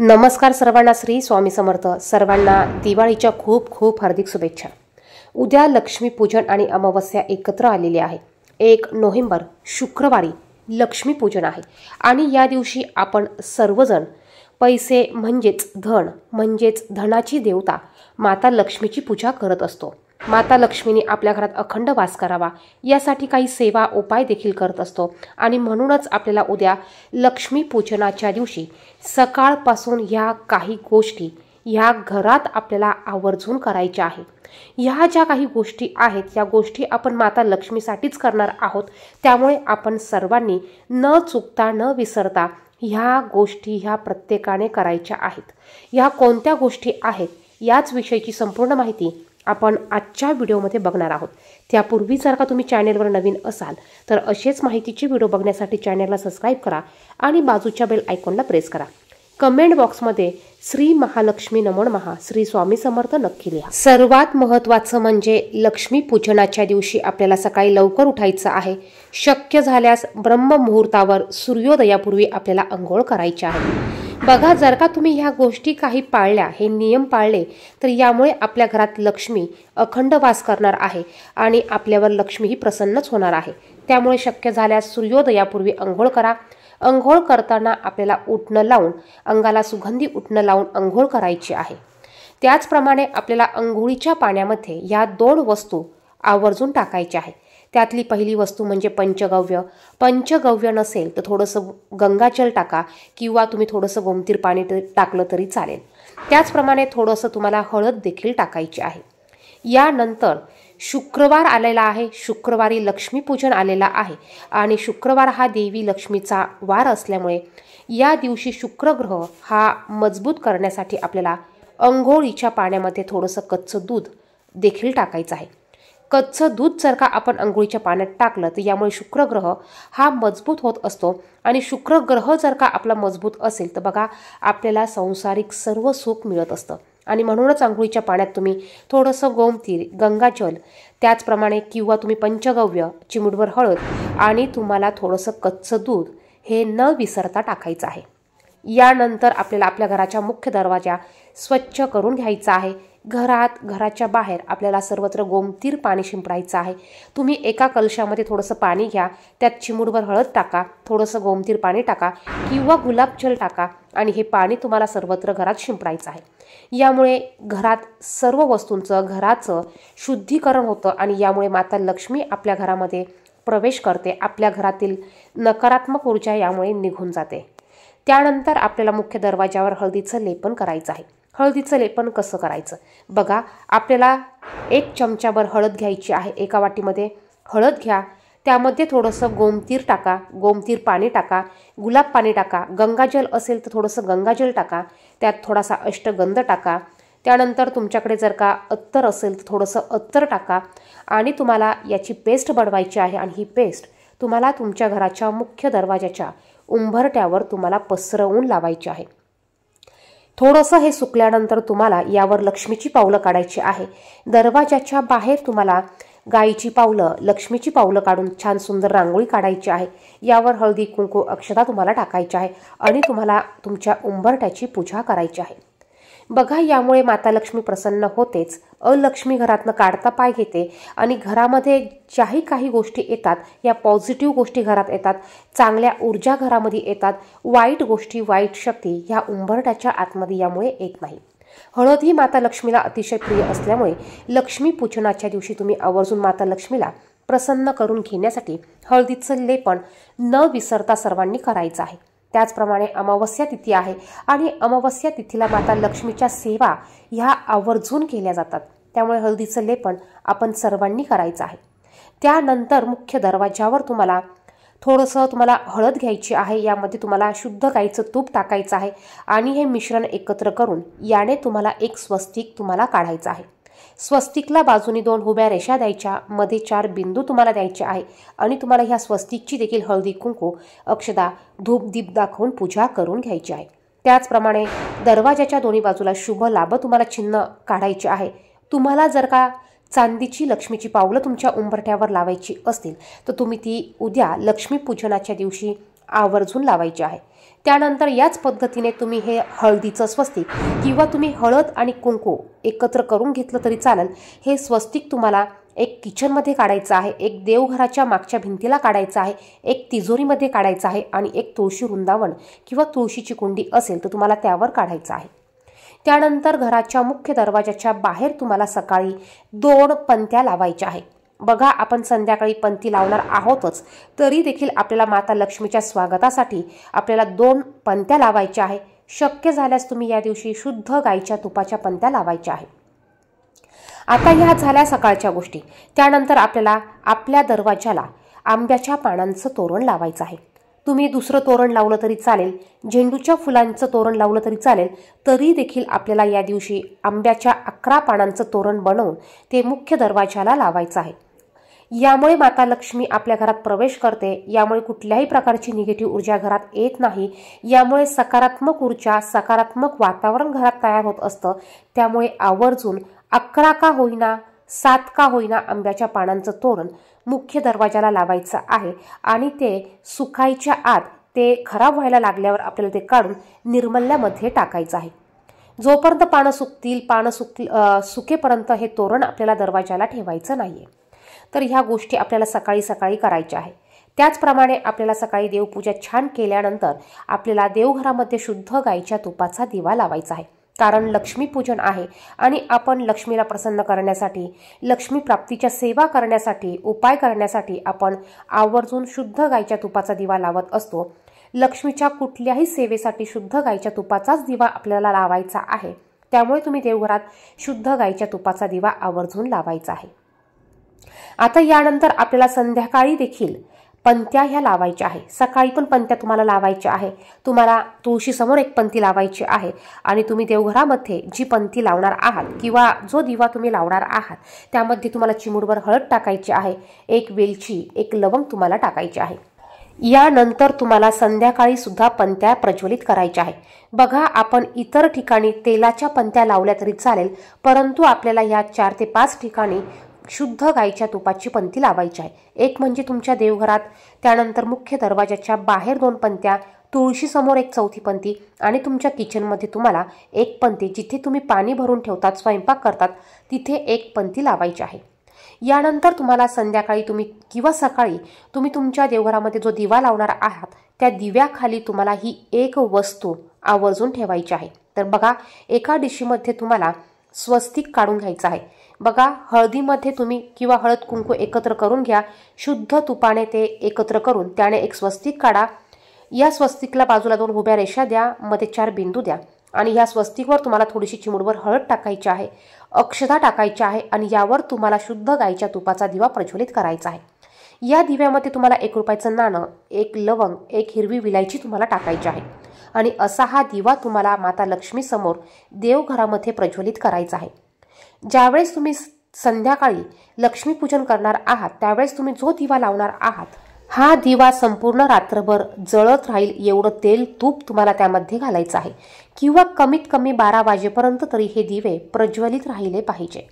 नमस्कार सर्वांना श्री स्वामी समर्थ सर्वांना दिवाळीच्या खूप खूप हार्दिक शुभेच्छा उद्या लक्ष्मीपूजन आणि अमावस्या एकत्र आलेली आहे एक नोव्हेंबर शुक्रवारी लक्ष्मीपूजन आहे आणि या दिवशी आपण सर्वजण पैसे म्हणजेच धन म्हणजेच धनाची देवता माता लक्ष्मीची पूजा करत असतो माता लक्ष्मीने आपल्या घरात अखंड वास करावा यासाठी काही सेवा उपाय देखील करत असतो आणि म्हणूनच आपल्याला उद्या लक्ष्मीपूजनाच्या दिवशी सकाळपासून ह्या काही गोष्टी ह्या घरात आपल्याला आवर्जून करायच्या आहे ह्या ज्या काही गोष्टी आहेत या गोष्टी आपण माता लक्ष्मीसाठीच करणार आहोत त्यामुळे आपण सर्वांनी न चुकता न विसरता ह्या गोष्टी ह्या प्रत्येकाने करायच्या आहेत ह्या कोणत्या गोष्टी आहेत याच विषयीची संपूर्ण माहिती आपण आजच्या व्हिडिओमध्ये बघणार आहोत त्यापूर्वी जर का तुम्ही चॅनेलवर नवीन असाल तर असेच माहितीचे व्हिडिओ बघण्यासाठी चॅनेलला सबस्क्राईब करा आणि बाजूच्या बेल आयकॉनला प्रेस करा कमेंट बॉक्समध्ये श्री महालक्ष्मी नमन महा श्री स्वामी समर्थ नक्की लिहा सर्वात महत्त्वाचं म्हणजे लक्ष्मी पूजनाच्या दिवशी आपल्याला सकाळी लवकर उठायचं आहे शक्य झाल्यास ब्रह्ममुहूर्तावर सूर्योदयापूर्वी आपल्याला अंघोळ करायची आहे बघा जर का तुम्ही ह्या गोष्टी काही पाळल्या हे नियम पाळले तर यामुळे आपल्या घरात लक्ष्मी अखंड वास करणार आहे आणि आपल्यावर लक्ष्मी ही प्रसन्नच होणार आहे त्यामुळे शक्य झाल्यास सूर्योदयापूर्वी अंघोळ करा अंघोळ करताना आपल्याला उठणं लावून अंगाला सुगंधी उठणं लावून अंघोळ करायची आहे त्याचप्रमाणे आपल्याला अंघोळीच्या पाण्यामध्ये या दोन वस्तू आवर्जून टाकायच्या आहेत त्यातली पहिली वस्तू म्हणजे पंचगव्य पंचगव्य नसेल तर थोडंसं गंगाचल टाका किंवा तुम्ही थोडंसं गोमतीर पाणी टाकलं तरी चालेल त्याचप्रमाणे थोडंसं तुम्हाला हळद देखील टाकायची आहे यानंतर शुक्रवार आलेला आहे शुक्रवारी लक्ष्मीपूजन आलेला आहे आणि शुक्रवार हा देवी लक्ष्मीचा वार असल्यामुळे या दिवशी शुक्रग्रह हा मजबूत करण्यासाठी आपल्याला अंघोळीच्या पाण्यामध्ये थोडंसं कच्चं दूध देखील टाकायचं आहे कच्चं दूध जर का आपण आंघोळीच्या पाण्यात टाकलं तर यामुळे शुक्रग्रह हा मजबूत होत असतो आणि शुक्रग्रह जर का आपला मजबूत असेल तर बघा आपल्याला संसारिक सर्व सुख मिळत असतं आणि म्हणूनच आंघोळीच्या पाण्यात तुम्ही थोडंसं गोमतीर गंगाजल त्याचप्रमाणे किंवा तुम्ही पंचगव्य चिमुडवर हळद आणि तुम्हाला थोडंसं कच्चं दूध हे न विसरता टाकायचं आहे यानंतर आपल्याला आपल्या घराच्या मुख्य दरवाजा स्वच्छ करून घ्यायचा आहे घरात घराच्या बाहेर आपल्याला सर्वत्र गोमतीर पाणी शिंपडायचं आहे तुम्ही एका कलशामध्ये थोडंसं पाणी घ्या त्यात चिमूडभर हळद टाका थोडंसं गोमतीर पाणी टाका किंवा गुलाबजल टाका आणि हे पाणी तुम्हाला सर्वत्र घरात शिंपडायचं आहे यामुळे घरात सर्व वस्तूंचं घराचं शुद्धीकरण होतं आणि यामुळे माता लक्ष्मी आपल्या घरामध्ये प्रवेश करते आपल्या घरातील नकारात्मक ऊर्जा यामुळे निघून जाते त्यानंतर आपल्याला मुख्य दरवाजावर हळदीचं लेपन करायचं आहे हळदीचं लेपन कसं करायचं बघा आपल्याला एक चमचाभर हळद घ्यायची आहे एका वाटीमध्ये हळद घ्या त्यामध्ये थोडंसं गोमतीर टाका गोमतीर पाणी टाका गुलाब पाणी टाका गंगाजल असेल तर थोडंसं गंगाजल टाका त्यात थोडासा अष्टगंध टाका त्यानंतर तुमच्याकडे जर का अत्तर असेल तर थोडंसं अत्तर टाका आणि तुम्हाला याची पेस्ट बनवायची आहे आणि ही पेस्ट तुम्हाला तुमच्या घराच्या मुख्य दरवाजाच्या उंबरट्यावर तुम्हाला पसरवून लावायचे आहे थोडंसं हे सुकल्यानंतर तुम्हाला यावर लक्ष्मीची पावलं काढायची आहे दरवाजाच्या बाहेर तुम्हाला गायीची पावलं लक्ष्मीची पावलं काढून छान सुंदर रांगोळी काढायची आहे यावर हळदी कुंकू अक्षता तुम्हाला टाकायची आहे आणि तुम्हाला तुमच्या उंबरट्याची पूजा करायची आहे बघा यामुळे माता लक्ष्मी प्रसन्न होतेच अलक्ष्मी घरातनं काढता पाय घेते आणि घरामध्ये ज्याही काही गोष्टी येतात या पॉझिटिव्ह गोष्टी घरात येतात चांगल्या ऊर्जा घरामध्ये येतात वाईट गोष्टी वाईट शक्ती ह्या उंबरट्याच्या आतमध्ये यामुळे येत नाही हळद ही माता लक्ष्मीला अतिशय प्रिय असल्यामुळे लक्ष्मी पूजनाच्या दिवशी तुम्ही आवर्जून माता लक्ष्मीला प्रसन्न करून घेण्यासाठी हळदीचं लेपन न विसरता सर्वांनी करायचं आहे त्याचप्रमाणे अमावस्या तिथी आहे आणि अमावस्या तिथीला माता लक्ष्मीच्या सेवा ह्या आवर्जून केल्या जातात त्यामुळे हळदीचं लेपन आपण सर्वांनी करायचं आहे त्यानंतर मुख्य दरवाज्यावर तुम्हाला थोडंसं तुम्हाला हळद घ्यायची आहे यामध्ये तुम्हाला शुद्ध गाईचं तूप टाकायचं आहे आणि हे मिश्रण एकत्र करून याने तुम्हाला एक स्वस्तिक तुम्हाला काढायचं आहे स्वस्तिकला बाजूने दोन उभ्या रेषा द्यायच्या मध्ये चार बिंदू तुम्हाला द्यायचे आहे आणि तुम्हाला ह्या स्वस्तिकची देखील हळदी कुंकू अक्षदा धूप दीप दाखवून पूजा करून घ्यायची आहे त्याचप्रमाणे दरवाजाच्या दोन्ही बाजूला शुभ लाभ तुम्हाला चिन्ह काढायचे आहे तुम्हाला जर का चांदीची लक्ष्मीची पावलं तुमच्या उंबरठ्यावर लावायची असतील तर तुम्ही ती उद्या लक्ष्मीपूजनाच्या दिवशी आवर्जून लावायचे आहे त्यानंतर याच पद्धतीने तुम्ही हे हळदीचं स्वस्तिक किंवा तुम्ही हळद आणि कुंकू एकत्र करून घेतलं तरी चालेल हे स्वस्तिक तुम्हाला एक किचनमध्ये काढायचं आहे एक देवघराच्या मागच्या भिंतीला काढायचं आहे एक तिजोरीमध्ये काढायचं आहे आणि एक तुळशी वृंदावन किंवा तुळशीची कुंडी असेल तर तुम्हाला त्यावर काढायचं आहे त्यानंतर घराच्या मुख्य दरवाजाच्या बाहेर तुम्हाला सकाळी दोन पंत्या लावायच्या आहेत बघा आपण संध्याकाळी पंथी लावणार आहोतच तरी देखील आपल्याला माता लक्ष्मीच्या स्वागतासाठी आपल्याला दोन पंत्या लावायच्या आहे शक्य झाल्यास तुम्ही या दिवशी शुद्ध गायच्या तुपाच्या पंत्या लावायच्या आहे आता ह्या झाल्या सकाळच्या गोष्टी त्यानंतर आपल्याला आपल्या दरवाजाला आंब्याच्या पानांचं तोरण लावायचं आहे तुम्ही दुसरं तोरण लावलं तरी चालेल झेंडूच्या फुलांचं तोरण लावलं तरी चालेल तरी देखील आपल्याला या दिवशी आंब्याच्या अकरा पानांचं तोरण बनवून ते मुख्य दरवाजाला लावायचं आहे यामुळे माता लक्ष्मी आपल्या घरात प्रवेश करते यामुळे कुठल्याही प्रकारची निगेटिव्ह ऊर्जा घरात येत नाही यामुळे सकारात्मक ऊर्जा सकारात्मक वातावरण घरात तयार होत असतं त्यामुळे आवर्जून अकरा का होईना सात का होईना आंब्याच्या पानांचं तोरण मुख्य दरवाजाला लावायचं आहे आणि ते सुकायच्या आत ते खराब व्हायला लागल्यावर आपल्याला ते काढून निर्मल्यामध्ये टाकायचं आहे जोपर्यंत पानं सुकतील पानं सुक सुकेपर्यंत हे तोरण आपल्याला दरवाजाला ठेवायचं नाही तर ह्या गोष्टी आपल्याला सकाळी सकाळी करायच्या आहे त्याचप्रमाणे आपल्याला सकाळी देवपूजा छान केल्यानंतर आपल्याला देवघरामध्ये शुद्ध गायच्या तुपाचा दिवा लावायचा आहे कारण लक्ष्मीपूजन आहे आणि आपण लक्ष्मीला प्रसन्न करण्यासाठी लक्ष्मी सेवा करण्यासाठी उपाय करण्यासाठी आपण आवर्जून शुद्ध गायच्या तुपाचा दिवा लावत असतो लक्ष्मीच्या कुठल्याही सेवेसाठी शुद्ध गायच्या तुपाचाच दिवा आपल्याला लावायचा आहे त्यामुळे तुम्ही देवघरात शुद्ध गायच्या तुपाचा दिवा आवर्जून लावायचा आहे आता यानंतर आपल्याला संध्याकाळी देखील पंत्या ह्या लावायच्या आहे सकाळी पण पंत्या तुम्हाला लावायच्या आहे तुम्हाला तुळशीसमोर एक पंथी लावायची आहे आणि तुम्ही देवघरामध्ये जी पंथी लावणार आहात किंवा जो दिवा तुम्ही लावणार आहात त्यामध्ये तुम्हाला चिमुडवर हळद टाकायची आहे एक वेलची एक लवंग तुम्हाला टाकायची आहे यानंतर तुम्हाला संध्याकाळी सुद्धा पंत्या प्रज्वलित करायच्या आहे बघा आपण इतर ठिकाणी तेलाच्या पंत्या लावल्या तरी चालेल परंतु आपल्याला या चार ते पाच ठिकाणी शुद्ध गाईच्या तुपाची पंथी लावायची आहे एक म्हणजे तुमच्या देवघरात त्यानंतर मुख्य दरवाजाच्या बाहेर दोन पंत्या तुळशीसमोर एक चौथी पंथी आणि तुमच्या किचनमध्ये तुम्हाला एक पंथी जिथे तुम्ही पाणी भरून ठेवतात स्वयंपाक करतात तिथे एक पंथी लावायची आहे यानंतर तुम्हाला संध्याकाळी तुम्ही किंवा सकाळी तुम्ही तुमच्या देवघरामध्ये जो दिवा लावणार आहात त्या दिव्याखाली तुम्हाला ही एक वस्तू आवर्जून ठेवायची आहे तर बघा एका डिशीमध्ये तुम्हाला स्वस्तिक काढून घ्यायचं आहे बघा हळदीमध्ये तुम्ही किंवा हळद कुंकू एकत्र करून घ्या शुद्ध तुपाने ते एकत्र करून त्याने एक स्वस्तिक काढा या स्वस्तिकला बाजूला दोन उभ्या रेषा द्या मध्ये चार बिंदू द्या आणि ह्या स्वस्तिकवर तुम्हाला थोडीशी चिमुडवर हळद टाकायची आहे अक्षता टाकायची आहे आणि यावर तुम्हाला शुद्ध गायीच्या तुपाचा दिवा प्रज्वलित करायचा आहे या दिव्यामध्ये तुम्हाला एक रुपयाचं नाणं एक लवंग एक हिरवी विलायची तुम्हाला टाकायची आहे आणि असा हा दिवा तुम्हाला माता लक्ष्मीसमोर देवघरामध्ये प्रज्वलित करायचा आहे ज्यावेळेस तुम्ही संध्याकाळी लक्ष्मीपूजन करणार आहात त्यावेळेस तुम्ही जो दिवा लावणार आहात हा दिवा संपूर्ण रात्रभर जळत राहील एवढं तेल तूप तुम्हाला त्यामध्ये घालायचं आहे किंवा कमीत कमी बारा वाजेपर्यंत तरी हे दिवे प्रज्वलित राहिले पाहिजे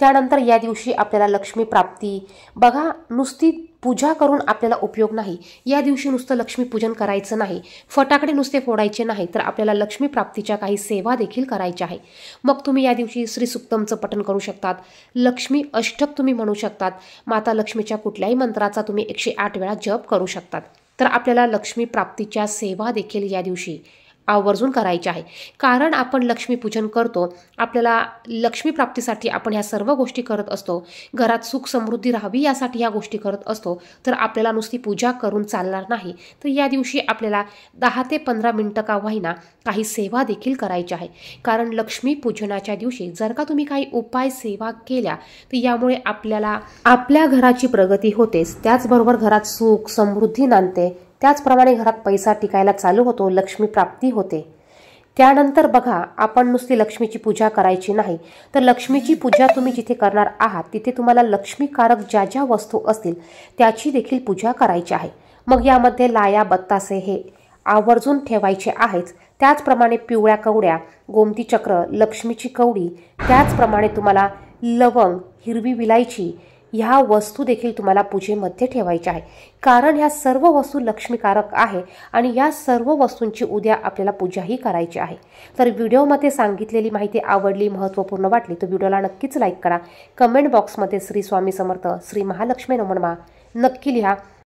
त्यानंतर या दिवशी आपल्याला लक्ष्मी प्राप्ती बघा नुसती पूजा करून आपल्याला उपयोग नाही या दिवशी नुसतं लक्ष्मीपूजन करायचं नाही फटाकडे नुसते फोडायचे नाही तर आपल्याला लक्ष्मी प्राप्तीच्या काही सेवा देखील करायच्या आहे मग तुम्ही या दिवशी श्री सुक्तमचं पठण करू शकतात लक्ष्मी अष्टक तुम्ही म्हणू शकतात माता लक्ष्मीच्या कुठल्याही मंत्राचा तुम्ही एकशे आठ वेळा जप करू शकतात तर आपल्याला लक्ष्मी प्राप्तीच्या सेवा देखील या दिवशी आवर्जून करायचे आहे कारण आपण लक्ष्मीपूजन करतो आपल्याला लक्ष्मीप्राप्तीसाठी आपण ह्या सर्व गोष्टी करत असतो घरात सुख समृद्धी राहावी यासाठी ह्या गोष्टी करत असतो तर आपल्याला नुसती पूजा करून चालणार नाही तर या दिवशी आपल्याला दहा ते पंधरा मिनटं का व्हायना काही सेवा देखील करायची आहे कारण लक्ष्मीपूजनाच्या दिवशी जर का तुम्ही काही उपाय सेवा केल्या तर यामुळे आपल्याला आपल्या घराची प्रगती होतेच त्याचबरोबर घरात सुख समृद्धी नांदते त्याचप्रमाणे घरात पैसा टिकायला चालू होतो लक्ष्मी प्राप्ती होते त्यानंतर बघा आपण नुसती लक्ष्मीची पूजा करायची नाही तर लक्ष्मीची पूजा तुम्ही जिथे करणार आहात तिथे तुम्हाला लक्ष्मीकारक ज्या ज्या वस्तू असतील त्याची देखील पूजा करायची आहे मग यामध्ये लाया बत्तासे हे आवर्जून ठेवायचे आहेच त्याचप्रमाणे पिवळ्या कवड्या गोमती चक्र लक्ष्मीची कवडी त्याचप्रमाणे तुम्हाला लवंग हिरवी विलायची ह्या वस्तू देखील तुम्हाला पूजेमध्ये ठेवायच्या आहे कारण ह्या सर्व वस्तू लक्ष्मीकारक आहे आणि या सर्व वस्तूंची उद्या आपल्याला पूजाही करायची आहे तर व्हिडिओमध्ये सांगितलेली माहिती आवडली महत्त्वपूर्ण वाटली तर व्हिडिओला नक्कीच लाईक करा कमेंट बॉक्समध्ये श्री स्वामी समर्थ श्री महालक्ष्मी नमनमा नक्की लिहा